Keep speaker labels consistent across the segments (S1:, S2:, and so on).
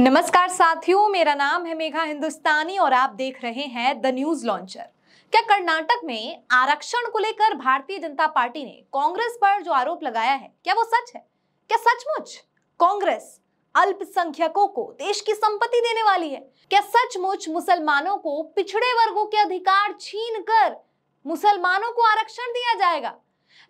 S1: नमस्कार साथियों मेरा नाम है मेघा हिंदुस्तानी और आप देख रहे हैं द न्यूज लॉन्चर क्या कर्नाटक में आरक्षण को लेकर भारतीय जनता पार्टी ने कांग्रेस पर जो आरोप लगाया है क्या वो सच है क्या सचमुच कांग्रेस अल्पसंख्यकों को देश की संपत्ति देने वाली है क्या सचमुच मुसलमानों को पिछड़े वर्गों के अधिकार छीन कर मुसलमानों को आरक्षण दिया जाएगा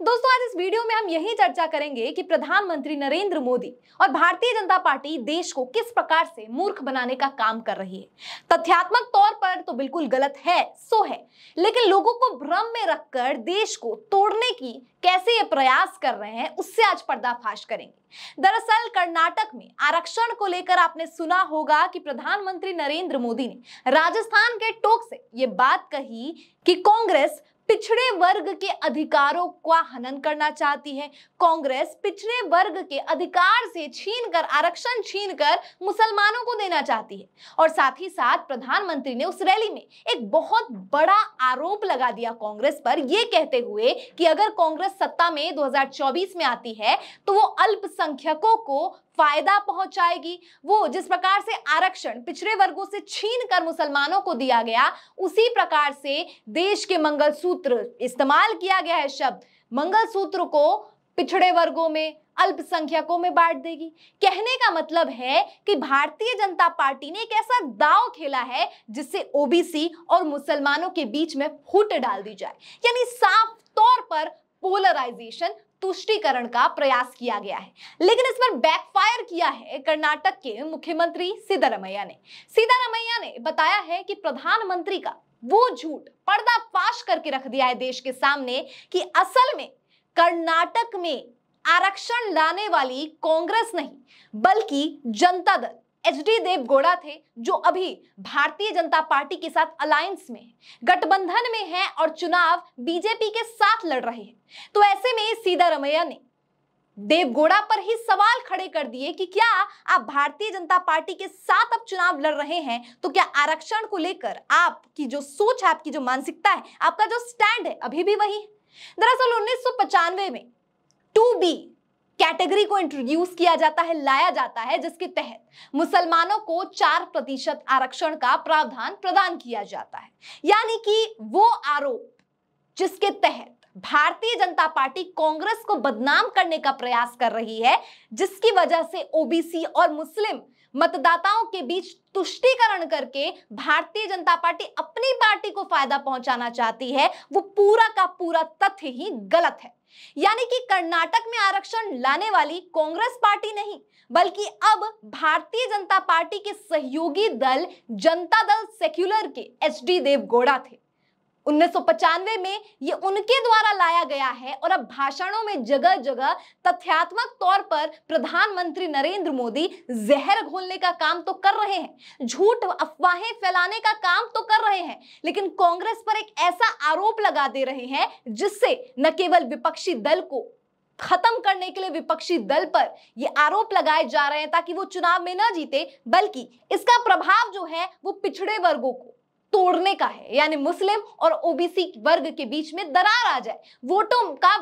S1: दोस्तों आज इस वीडियो में हम यही चर्चा करेंगे कि प्रधानमंत्री नरेंद्र मोदी और भारतीय जनता पार्टी देश को किस प्रकार से मूर्ख बनाने का काम कर रही है तथ्यात्मक तौर पर तो बिल्कुल गलत है सो है लेकिन लोगों को भ्रम में रखकर देश को तोड़ने की कैसे ये प्रयास कर रहे हैं उससे आज पर्दाफाश करेंगे दरअसल कर्नाटक में आरक्षण को लेकर आपने सुना होगा कि प्रधानमंत्री नरेंद्र मोदी ने राजस्थान के टोक से ये बात कही कि कांग्रेस पिछड़े वर्ग के अधिकारों का हनन करना चाहती है कांग्रेस पिछड़े वर्ग के अधिकार से छीन कर आरक्षण छीन कर मुसलमानों को देना चाहती है और साथ ही साथ प्रधानमंत्री ने उस रैली में एक बहुत बड़ा आरोप लगा दिया कांग्रेस पर यह कहते हुए कि अगर कांग्रेस सत्ता में 2024 में आती है तो वो अल्पसंख्यकों को फायदा पहुंचाएगी वो जिस प्रकार से आरक्षण पिछड़े वर्गों से छीन कर मुसलमानों को दिया गया उसी प्रकार से देश के मंगलसूत्र इस्तेमाल किया गया है शब्द मंगलसूत्र को पिछड़े वर्गों में अल्पसंख्यकों में बांट देगी कहने का मतलब है कि भारतीय जनता पार्टी ने एक ऐसा दाव खेला है जिससे ओबीसी और मुसलमानों के बीच में फूट डाल दी जाए यानी साफ तौर पर पोलराइजेशन तुष्टीकरण का प्रयास किया गया है लेकिन इस पर बैकफायर किया है कर्नाटक के मुख्यमंत्री सिद्धारमैया ने सिद्धारमैया ने बताया है कि प्रधानमंत्री का वो झूठ पर्दाफाश करके रख दिया है देश के सामने कि असल में कर्नाटक में आरक्षण लाने वाली कांग्रेस नहीं बल्कि जनता दल एचडी डी देवगौड़ा थे जो अभी भारतीय जनता पार्टी के साथ अलायंस में गठबंधन में हैं और चुनाव बीजेपी के साथ लड़ रहे हैं तो ऐसे में सीतारमैया ने देवगोड़ा पर ही सवाल खड़े कर दिए कि क्या आप भारतीय जनता पार्टी के साथ अब चुनाव लड़ रहे हैं तो क्या आरक्षण को लेकर आपकी जो सोच है आपकी जो मानसिकता है आपका जो स्टैंड है अभी भी वही दरअसल उन्नीस में टू बी कैटेगरी को इंट्रोड्यूस किया जाता है लाया जाता है जिसके तहत मुसलमानों को चार प्रतिशत आरक्षण का प्रावधान प्रदान किया जाता है यानी कि वो आरोप जिसके तहत भारतीय जनता पार्टी कांग्रेस को बदनाम करने का प्रयास कर रही है जिसकी वजह से ओबीसी और मुस्लिम मतदाताओं के बीच तुष्टिकरण करके भारतीय जनता पार्टी अपनी पार्टी को फायदा पहुंचाना चाहती है वो पूरा का पूरा तथ्य ही गलत है यानी कि कर्नाटक में आरक्षण लाने वाली कांग्रेस पार्टी नहीं बल्कि अब भारतीय जनता पार्टी के सहयोगी दल जनता दल सेक्युलर के एच डी देवगौड़ा थे 1995 में ये उनके द्वारा लाया गया है और अब भाषणों में जगह जगह तथ्यात्मक तौर पर प्रधानमंत्री नरेंद्र मोदी जहर घोलने का काम तो कर रहे हैं झूठ अफवाहें फैलाने का काम तो कर रहे हैं लेकिन कांग्रेस पर एक ऐसा आरोप लगा दे रहे हैं जिससे न केवल विपक्षी दल को खत्म करने के लिए विपक्षी दल पर ये आरोप लगाए जा रहे हैं ताकि वो चुनाव में न जीते बल्कि इसका प्रभाव जो है वो पिछड़े वर्गों को तोड़ने का है यानी मुस्लिम और ओबीसी वर्ग के बीच में दरार आ जाए वोटों का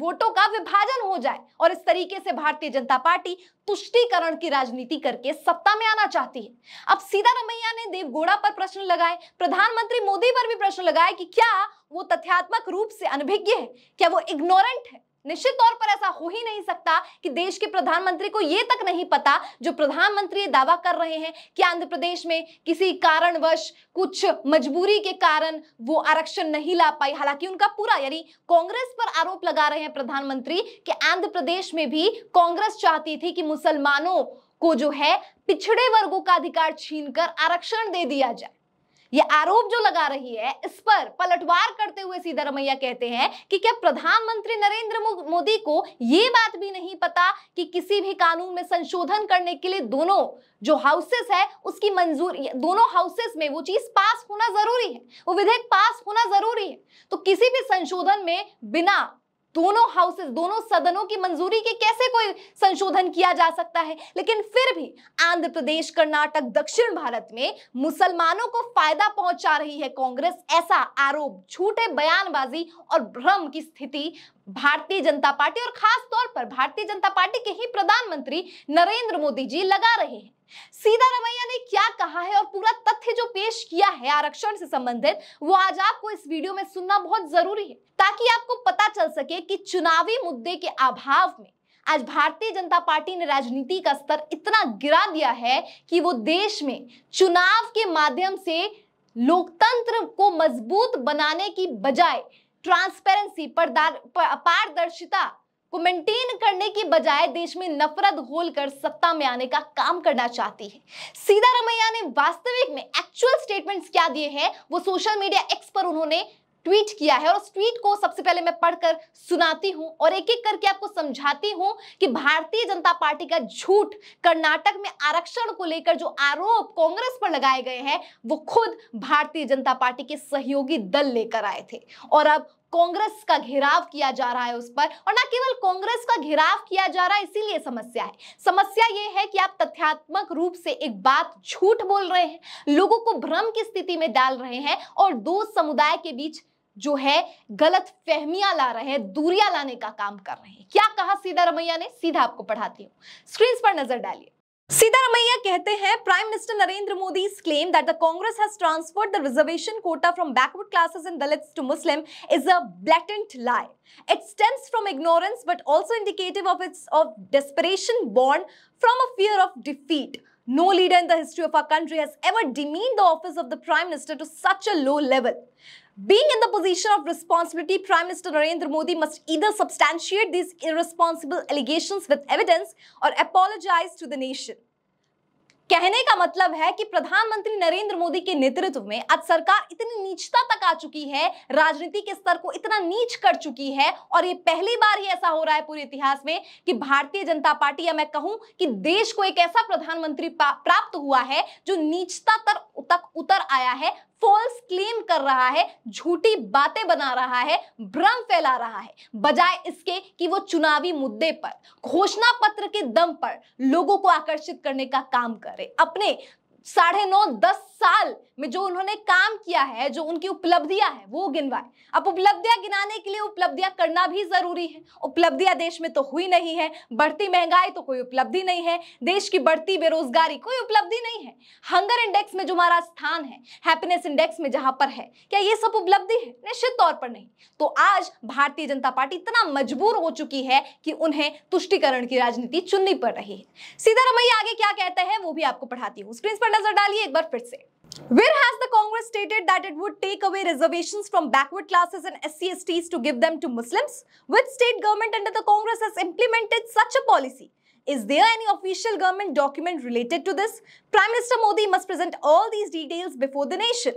S1: वोटों का विभाजन हो जाए और इस तरीके से भारतीय जनता पार्टी तुष्टीकरण की राजनीति करके सत्ता में आना चाहती है अब सीतारमैया ने देवगोड़ा पर प्रश्न लगाए प्रधानमंत्री मोदी पर भी प्रश्न लगाए कि क्या वो तथ्यात्मक रूप से अनभिज्ञ है क्या वो इग्नोरेंट है निश्चित तौर पर ऐसा हो ही नहीं सकता कि देश के प्रधानमंत्री को यह तक नहीं पता जो प्रधानमंत्री दावा कर रहे हैं कि आंध्र प्रदेश में किसी कारणवश कुछ मजबूरी के कारण वो आरक्षण नहीं ला पाई हालांकि उनका पूरा यानी कांग्रेस पर आरोप लगा रहे हैं प्रधानमंत्री कि आंध्र प्रदेश में भी कांग्रेस चाहती थी कि मुसलमानों को जो है पिछड़े वर्गों का अधिकार छीनकर आरक्षण दे दिया जाए ये आरोप जो लगा रही है इस पर पलटवार करते हुए सीतारमैया कहते हैं कि क्या प्रधानमंत्री नरेंद्र मोदी को ये बात भी नहीं पता कि किसी भी कानून में संशोधन करने के लिए दोनों जो हाउसेस है उसकी मंजूरी दोनों हाउसेस में वो चीज पास होना जरूरी है वो विधेयक पास होना जरूरी है तो किसी भी संशोधन में बिना दोनों हाउसेस दोनों सदनों की मंजूरी के कैसे कोई संशोधन किया जा सकता है लेकिन फिर भी आंध्र प्रदेश कर्नाटक दक्षिण भारत में मुसलमानों को फायदा पहुंचा रही है कांग्रेस ऐसा आरोप झूठे बयानबाजी और भ्रम की स्थिति भारतीय जनता पार्टी और खास तौर पर भारतीय जनता पार्टी के ही प्रधानमंत्री नरेंद्र मोदी जी लगा रहे हैं सीधा रमैया ने क्या कहा है और पूरा तथ्य जो पेश किया है आरक्षण से संबंधित वो आज आपको इस वीडियो में सुनना बहुत जरूरी है ताकि आपको पता चल सके कि चुनावी मुद्दे के अभाव में आज भारतीय जनता पार्टी ने राजनीति का स्तर इतना गिरा दिया है कि वो देश में चुनाव के माध्यम से लोकतंत्र को मजबूत बनाने की बजाय ट्रांसपेरेंसी पारदर्शिता को मेंटेन करने की बजाय देश में नफरत घोल कर सत्ता में आने का काम करना चाहती है रमैया ने वास्तविक में एक्चुअल स्टेटमेंट्स क्या दिए हैं वो सोशल मीडिया एक्स पर उन्होंने ट्वीट किया है और उस ट्वीट को सबसे पहले मैं पढ़कर सुनाती हूं और एक एक करके आपको समझाती हूं कि भारतीय जनता पार्टी का झूठ कर्नाटक में आरक्षण को लेकर जो आरोप कांग्रेस पर लगाए गए हैं वो खुद भारतीय जनता पार्टी के सहयोगी दल लेकर आए थे और अब कांग्रेस का घेराव किया जा रहा है उस पर और ना केवल कांग्रेस का घेराव किया जा रहा है इसीलिए समस्या है समस्या ये है कि आप तथ्यात्मक रूप से एक बात झूठ बोल रहे हैं लोगों को भ्रम की स्थिति में डाल रहे हैं और दो समुदाय के बीच जो है गलत फहमियां ला रहे हैं दूरिया लाने का काम कर रहे हैं क्या कहा सीधा रमैया ने सीधा आपको पढ़ाती हूँ स्क्रीन पर नजर डालिए सीधारमैया कहते हैं prime minister Narendra Modi claim that the Congress has transferred the reservation quota from backward classes in Dalits to Muslim is a blatant lie it stems from ignorance but also indicative of its of desperation born from a fear of defeat no leader in the history of our country has ever demeaned the office of the prime minister to such a low level Being in the position of responsibility, Prime Minister Narendra Modi must either substantiate these irresponsible allegations with evidence or apologize to the nation. कहने का मतलब है कि प्रधानमंत्री नरेंद्र मोदी के नेतृत्व में आज सरकार इतनी नीचता तक आ चुकी है राजनीति के स्तर को इतना नीच कर चुकी है और ये पहली बार ही ऐसा हो रहा है पूरे इतिहास में कि भारतीय जनता पार्टी या मैं कहूं कि देश को एक ऐसा प्रधानमंत्री प्राप्त हुआ है जो नीचता तक उतर आया है फॉल्स क्लेम कर रहा है झूठी बातें बना रहा है भ्रम फैला रहा है बजाय इसके कि वो चुनावी मुद्दे पर घोषणा पत्र के दम पर लोगों को आकर्षित करने का काम करे अपने साढ़े नौ दस में जो उन्होंने काम किया है जो उनकी उपलब्धियां है वो गिनवाए अब उपलब्धियां गिनाने के लिए उपलब्धियां करना भी जरूरी है उपलब्धियां देश में तो हुई नहीं है बढ़ती महंगाई तो कोई उपलब्धि नहीं है देश की बढ़ती बेरोजगारी कोई उपलब्धि नहीं है हंगर इंडेक्स में जो हमारा स्थान है हैप्पीनेस इंडेक्स में जहां पर है क्या ये सब उपलब्धि है निश्चित तौर पर नहीं तो आज भारतीय जनता पार्टी इतना मजबूर हो चुकी है कि उन्हें तुष्टिकरण की राजनीति चुननी पड़ रही है सीधा रमैया आगे क्या कहते हैं वो भी आपको पढ़ाती हूँ स्क्रीन पर नजर डालिए एक बार फिर से Where has the Congress stated that it would take away reservations from backward classes and SCSTs to give them to Muslims? Which state government under the Congress has implemented such a policy? Is there any official government document related to this? Prime Minister Modi must present all these details before the nation.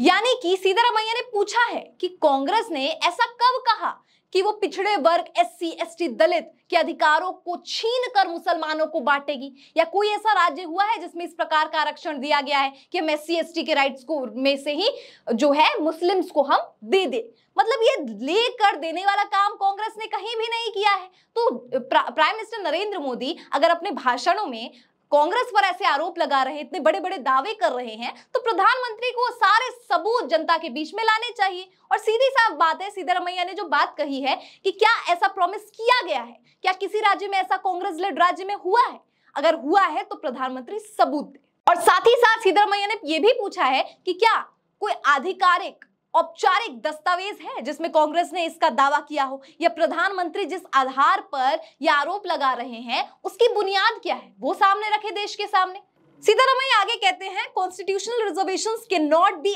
S1: यानी कि सीतारामैया ने पूछा है कि कांग्रेस ने ऐसा कब कहा कि वो पिछड़े वर्ग एससी एसटी दलित के अधिकारों को छीन कर मुसलमानों को बांटेगी या कोई ऐसा राज्य हुआ है जिसमें इस प्रकार का आरक्षण दिया गया है कि हम एस सी के राइट्स को में से ही जो है मुस्लिम्स को हम दे दे मतलब ये ले कर देने वाला काम कांग्रेस ने कहीं भी नहीं किया है तो प्राइम मिनिस्टर नरेंद्र मोदी अगर अपने भाषणों में कांग्रेस पर ऐसे आरोप लगा रहे इतने बड़े बड़े दावे कर रहे हैं तो प्रधानमंत्री को सारे सबूत जनता के बीच में लाने चाहिए और सीधी साफ बात है सीधे ने जो बात कही है कि क्या ऐसा प्रॉमिस किया गया है क्या किसी राज्य में ऐसा कांग्रेस लेड राज्य में हुआ है अगर हुआ है तो प्रधानमंत्री सबूत दे और साथ ही साथ सीधरमैया ने यह भी पूछा है कि क्या कोई आधिकारिक औपचारिक दस्तावेज है जिसमें कांग्रेस ने इसका दावा किया हो या प्रधानमंत्री जिस आधार पर यह आरोप लगा रहे हैं उसकी बुनियाद क्या है वो सामने रखे देश के सामने सीतारमैया आगे कहते हैं constitutional reservation can not be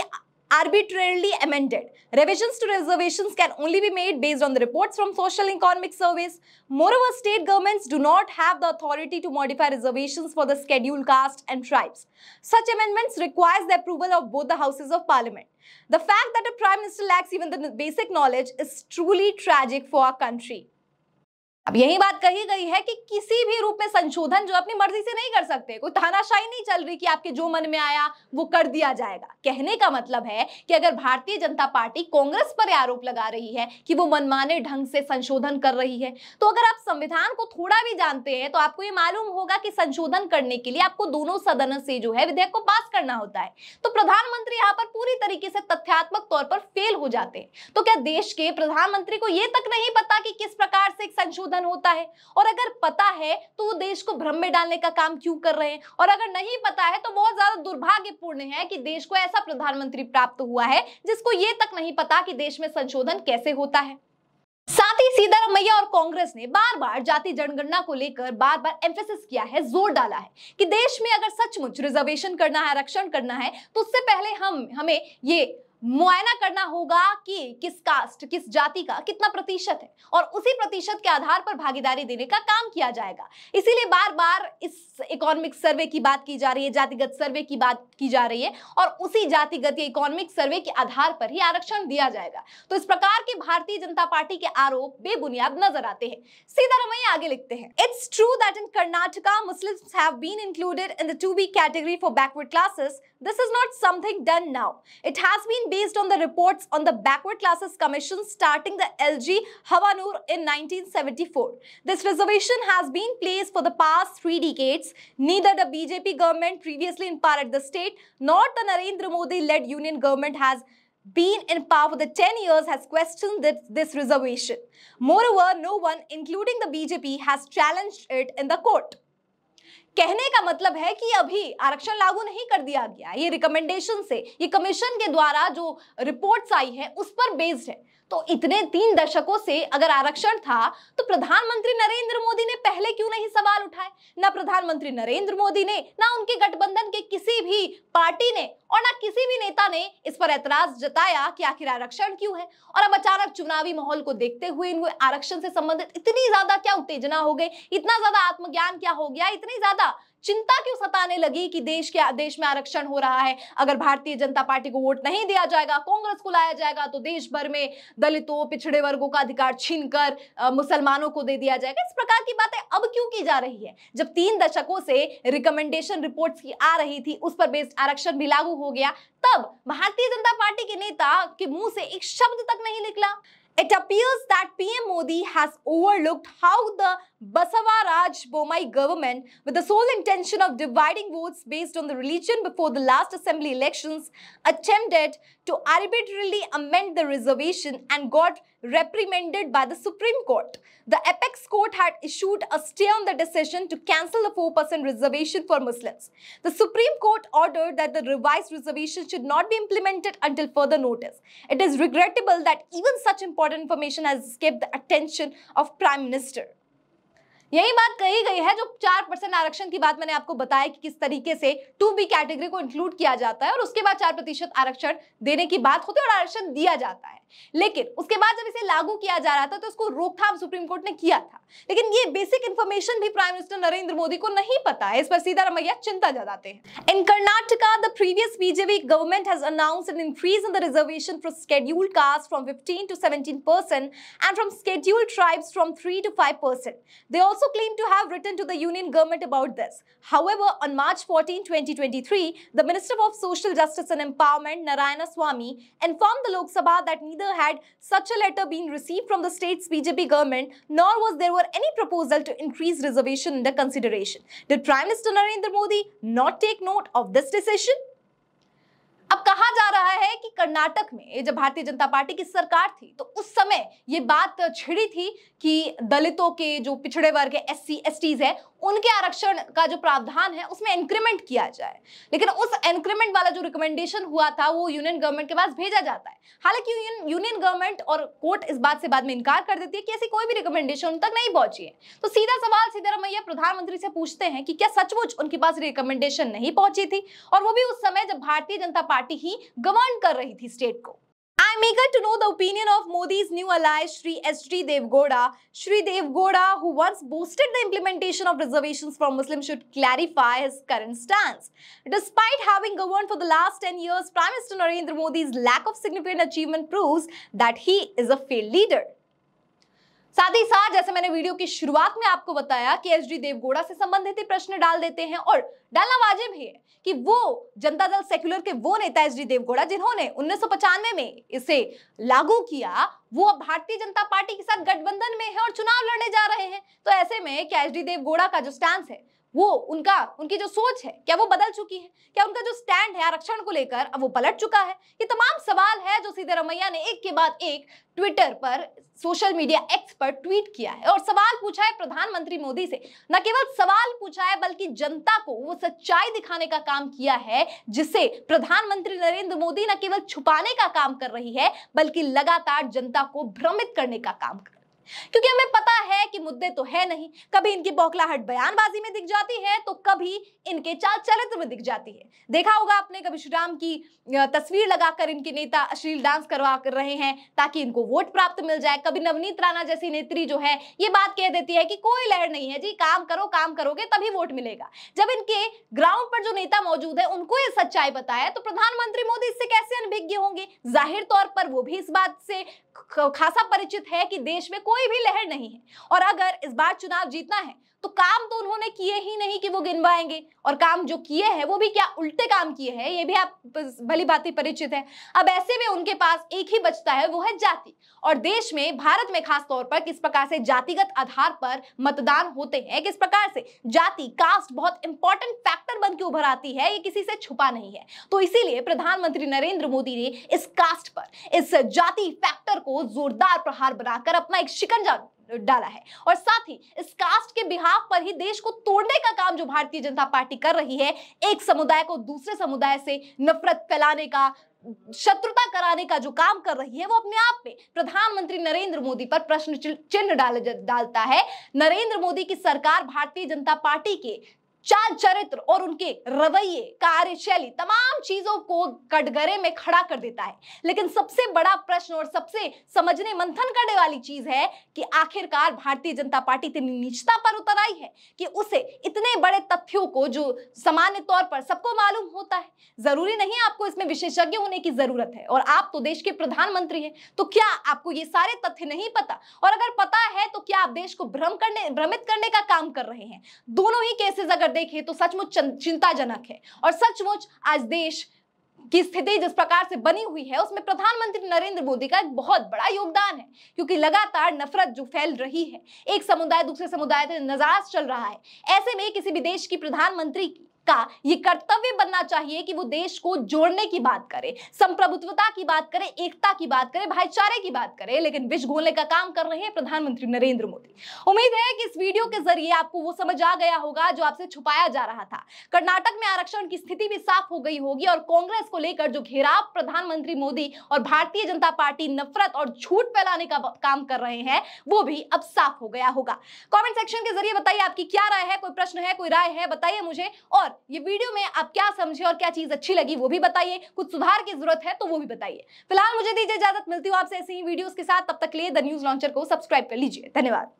S1: arbitrarily amended. Revisions to reservations can only be made based on the reports from social economic surveys. Moreover, state governments do not have the authority to modify reservations for the scheduled caste and tribes. Such amendments requires the approval of both the houses of parliament. The fact that a prime minister lacks even the basic knowledge is truly tragic for our country. अब यही बात कही गई है कि किसी भी रूप में संशोधन जो अपनी मर्जी से नहीं कर सकते कोई तानाशाही नहीं चल रही कि आपके जो मन में आया वो कर दिया जाएगा कहने का मतलब है कि अगर भारतीय जनता पार्टी कांग्रेस पर आरोप लगा रही है कि वो मनमाने ढंग से संशोधन कर रही है तो अगर आप संविधान को थोड़ा भी जानते हैं तो आपको ये मालूम होगा कि संशोधन करने के लिए आपको दोनों सदन से जो है विधेयक को पास करना होता है तो प्रधानमंत्री यहाँ पर पूरी तरीके से तथ्यात्मक तौर पर फेल हो जाते हैं तो क्या देश के प्रधानमंत्री को ये तक नहीं पता कि किस प्रकार से एक संशोधन संशोधन होता है और अगर पता है तो वो देश को भ्रम में डालने का काम क्यों कर रहे हैं और अगर नहीं पता है तो बहुत ज्यादा दुर्भाग्यपूर्ण है कि देश को ऐसा प्रधानमंत्री प्राप्त हुआ है जिसको ये तक नहीं पता कि देश में संशोधन कैसे होता है साथ ही सीतारमैया और कांग्रेस ने बार बार जाति जनगणना को लेकर बार बार एम्फेसिस किया है जोर डाला है कि देश में अगर सचमुच रिजर्वेशन करना है आरक्षण करना है तो उससे पहले हम हमें ये मुआयना करना होगा कि किस कास्ट किस जाति का कितना प्रतिशत है और उसी प्रतिशत के आधार पर भागीदारी देने का काम किया जाएगा इसीलिए बार बार इस इकोनॉमिक सर्वे की बात की जा रही है जातिगत सर्वे की बात की जा रही है और उसी जातिगत या इकोनॉमिक सर्वे के आधार पर ही आरक्षण दिया जाएगा तो इस प्रकार के भारतीय जनता पार्टी के आरोप बेबुनियाद नजर आते हैं सीधा सीतारमैया आगे लिखते हैं it's true that in Karnataka Muslim have been included in the two B category for backward classes this is not something done now it has been based on the reports on the Backward Classes Commission starting the LG Havanur in 1974. This reservation has been placed for the past three decades. Neither the BJP government previously in power at the state nor the Narendra Modi-led union government has been in power for the 10 years has questioned this, this reservation. Moreover, no one, including the BJP, has challenged it in the court. कहने का मतलब है कि अभी आरक्षण लागू नहीं कर दिया गया ये रिकमेंडेशन से ये कमीशन के द्वारा जो रिपोर्ट्स आई है उस पर बेस्ड है तो इतने तीन दशकों से अगर आरक्षण था तो प्रधानमंत्री नरेंद्र मोदी ने पहले क्यों नहीं सवाल उठाए ना प्रधानमंत्री नरेंद्र मोदी ने ना उनके गठबंधन के किसी भी पार्टी ने और ना किसी भी नेता ने इस पर एतराज जताया कि आखिर आरक्षण क्यों है और अब अचानक चुनावी माहौल को देखते हुए इन आरक्षण से संबंधित इतनी ज्यादा क्या उत्तेजना हो गई इतना ज्यादा आत्मज्ञान क्या हो गया इतनी ज्यादा चिंता क्यों सताने लगी कि देश के देश में आरक्षण हो रहा है अगर भारतीय जनता पार्टी को वोट नहीं दिया जाएगा कांग्रेस को लाया जाएगा तो देश भर में दलितों पिछड़े वर्गों का अधिकार छीन कर मुसलमानों को दे दिया जाएगा इस प्रकार की बातें अब क्यों की जा रही है जब तीन दशकों से रिकमेंडेशन रिपोर्ट की आ रही थी उस पर बेस्ड आरक्षण भी लागू हो गया तब भारतीय जनता पार्टी के नेता के मुंह से एक शब्द तक नहीं निकला It appears that PM Modi has overlooked how the Basavaraj Bomai government with the sole intention of dividing votes based on the religion before the last assembly elections attempted to arbitrarily amend the reservation and got reprimanded by the Supreme Court. The apex court had issued a stay on the decision to cancel the 4% reservation for Muslims. The Supreme Court ordered that the revised reservation should not be implemented until further notice. It is regrettable that even such important information has escaped the attention of Prime Minister. यही बात कही गई है जो चार percent आरक्षण की बात मैंने आपको बताया कि किस तरीके से टू बी कैटेगरी को इंक्लूड किया जाता है और उसके बाद चार प्रतिशत आरक्षण देने की बात होती है और आरक्षण दिया जाता है लेकिन उसके बाद जब इसे लागू किया जा रहा था तो उसको रोकथाम सुप्रीम कोर्ट ने किया था लेकिन ये बेसिक इंफॉर्मेशन भी प्राइम मिनिस्टर नरेंद्र मोदी को नहीं पता है इस पर सीधा रमैया चिंता जताते हैं in Karnataka the previous BJP government has announce an increase in the reservation for scheduled caste from 15 to 17 and from from tribes from from 3 to 5 percent. They also claimed to have written to the union government about this. However, on March 14, 2023, the Minister of Social Justice and Empowerment, Narayana Swamy, informed the Lok Sabha that neither had such a letter been received from the state's BJP government, nor was there were any proposal to increase reservation under consideration. Did Prime Minister Narendra Modi not take note of this decision? अब कहा जा रहा है कि कर्नाटक में जब भारतीय जनता पार्टी की सरकार थी तो उस समय ये बात छिड़ी थी कि दलितों के जो पिछड़े वर्ग एस सी एस टीज है उनके आरक्षण का जो प्रावधान है उसमें इंक्रीमेंट किया जाए लेकिन उस इंक्रीमेंट वाला जो रिकमेंडेशन हुआ था वो यूनियन गवर्नमेंट के पास भेजा जाता है हालांकि यूनियन गवर्नमेंट और कोर्ट इस बात से बाद में इनकार कर देती है कि ऐसी कोई भी रिकमेंडेशन उन तक नहीं पहुंची है तो सीधा सवाल सीधारमैया प्रधानमंत्री से पूछते हैं कि क्या सचमुच उनके पास रिकमेंडेशन नहीं पहुंची थी और वो भी उस समय जब भारतीय जनता पार्टी ही गवर्न कर रही थी स्टेट को I'm eager to know the opinion of Modi's new ally Shri S.G. Devgoda. Shri Devgoda, who once boasted the implementation of reservations for Muslims, should clarify his current stance. Despite having governed for the last 10 years, Prime Minister Narendra Modi's lack of significant achievement proves that he is a failed leader. साथ ही साथ जैसे मैंने video की शुरुआत में आपको बताया कि एस डी देवगोड़ा से संबंधित प्रश्न डाल देते हैं और डालना वाजिब है कि वो जनता दल सेक्युलर के वो नेता एस डी देवगोड़ा जिन्होंने उन्नीस में इसे लागू किया वो अब भारतीय जनता पार्टी के साथ गठबंधन में है और चुनाव लड़ने जा रहे हैं तो ऐसे में क्या एच डी देवगोड़ा का जो स्टांस है वो उनका उनकी जो सोच है क्या वो बदल चुकी है क्या उनका जो स्टैंड है आरक्षण को लेकर अब वो पलट चुका है ये तमाम सवाल है जो सिद्धरमैया ने एक के बाद एक ट्विटर पर सोशल मीडिया एक्स पर ट्वीट किया है और सवाल पूछा है प्रधानमंत्री मोदी से न केवल सवाल पूछा है बल्कि जनता को वो सच्चाई दिखाने का काम किया है जिसे प्रधानमंत्री नरेंद्र मोदी न केवल छुपाने का काम कर रही है बल्कि लगातार जनता को भ्रमित करने का काम कर क्योंकि हमें पता है कि मुद्दे तो है नहीं कभी इनकी बौखलाहट बयानबाजी में दिख जाती है तो कभी इनके चाल चरित्र में दिख जाती है देखा होगा आपने कभी श्री राम की तस्वीर लगाकर इनके नेता अश्लील डांस करवा कर रहे हैं ताकि इनको वोट प्राप्त मिल जाए कभी नवनीत राणा जैसी नेत्री जो है ये बात कह देती है कि कोई लहर नहीं है जी काम करो काम करोगे तभी वोट मिलेगा जब इनके ग्राउंड पर जो नेता मौजूद है उनको ये सच्चाई बताया तो प्रधानमंत्री मोदी इससे कैसे अनभिज्ञ होंगे जाहिर तौर पर वो भी इस बात से खासा परिचित है कि देश में कोई कोई भी लहर नहीं है और अगर इस बार चुनाव जीतना है तो काम तो उन्होंने किए ही नहीं कि वो गिनवाएंगे और काम जो किए हैं वो भी क्या उल्टे काम किए हैं ये भी आप भली भांति परिचित हैं अब ऐसे में उनके पास एक ही बचता है वो है जाति और देश में भारत में खास तौर पर किस प्रकार से जातिगत आधार पर मतदान होते हैं किस प्रकार से जाति कास्ट बहुत इंपॉर्टेंट फैक्टर बन के उभर आती है ये किसी से छुपा नहीं है तो इसीलिए प्रधानमंत्री नरेंद्र मोदी ने इस कास्ट पर इस जाति फैक्टर को जोरदार प्रहार बनाकर अपना एक शिकंजा डाला है और साथ ही इस कास्ट के बिहाव पर ही देश को तोड़ने का काम जो भारतीय जनता पार्टी कर रही है एक समुदाय को दूसरे समुदाय से नफरत फैलाने का शत्रुता कराने का जो काम कर रही है वो अपने आप में प्रधानमंत्री नरेंद्र मोदी पर प्रश्न चिन्ह डाल, डालता है नरेंद्र मोदी की सरकार भारतीय जनता पार्टी के चार चरित्र और उनके रवैये कार्यशैली तमाम चीजों को कटघरे में खड़ा कर देता है लेकिन सबसे बड़ा प्रश्न और सबसे समझने मंथन करने वाली चीज है कि आखिरकार भारतीय जनता पार्टी इतनी निचता पर उतर आई है कि उसे इतने बड़े तथ्यों को जो सामान्य तौर पर सबको मालूम होता है जरूरी नहीं आपको इसमें विशेषज्ञ होने की जरूरत है और आप तो देश के प्रधानमंत्री हैं तो क्या आपको ये सारे तथ्य नहीं पता और अगर पता है तो क्या आप देश को भ्रम करने भ्रमित करने का काम कर रहे हैं दोनों ही केसेस अगर देखें तो सचमुच चिंताजनक है और सचमुच आज देश की स्थिति जिस प्रकार से बनी हुई है उसमें प्रधानमंत्री नरेंद्र मोदी का एक बहुत बड़ा योगदान है क्योंकि लगातार नफरत जो फैल रही है एक समुदाय दूसरे समुदाय से नजाज चल रहा है ऐसे में किसी भी देश की प्रधानमंत्री की का ये कर्तव्य बनना चाहिए कि वो देश को जोड़ने की बात करे संप्रभुत्वता की बात करे एकता की बात करे भाईचारे की बात करे लेकिन विष घोलने का काम कर रहे हैं प्रधानमंत्री नरेंद्र मोदी उम्मीद है कि इस वीडियो के जरिए आपको वो समझ आ गया होगा जो आपसे छुपाया जा रहा था कर्नाटक में आरक्षण की स्थिति भी साफ हो गई होगी और कांग्रेस को लेकर जो घेराव प्रधानमंत्री मोदी और भारतीय जनता पार्टी नफरत और झूठ फैलाने का काम कर रहे हैं वो भी अब साफ हो गया होगा कॉमेंट सेक्शन के जरिए बताइए आपकी क्या राय है कोई प्रश्न है कोई राय है बताइए मुझे और ये वीडियो में आप क्या समझे और क्या चीज अच्छी लगी वो भी बताइए कुछ सुधार की जरूरत है तो वो भी बताइए फिलहाल मुझे दीजिए इजाजत मिलती हूँ आपसे ऐसी ही वीडियोस के साथ तब तक लिए द न्यूज लॉन्चर को सब्सक्राइब कर लीजिए धन्यवाद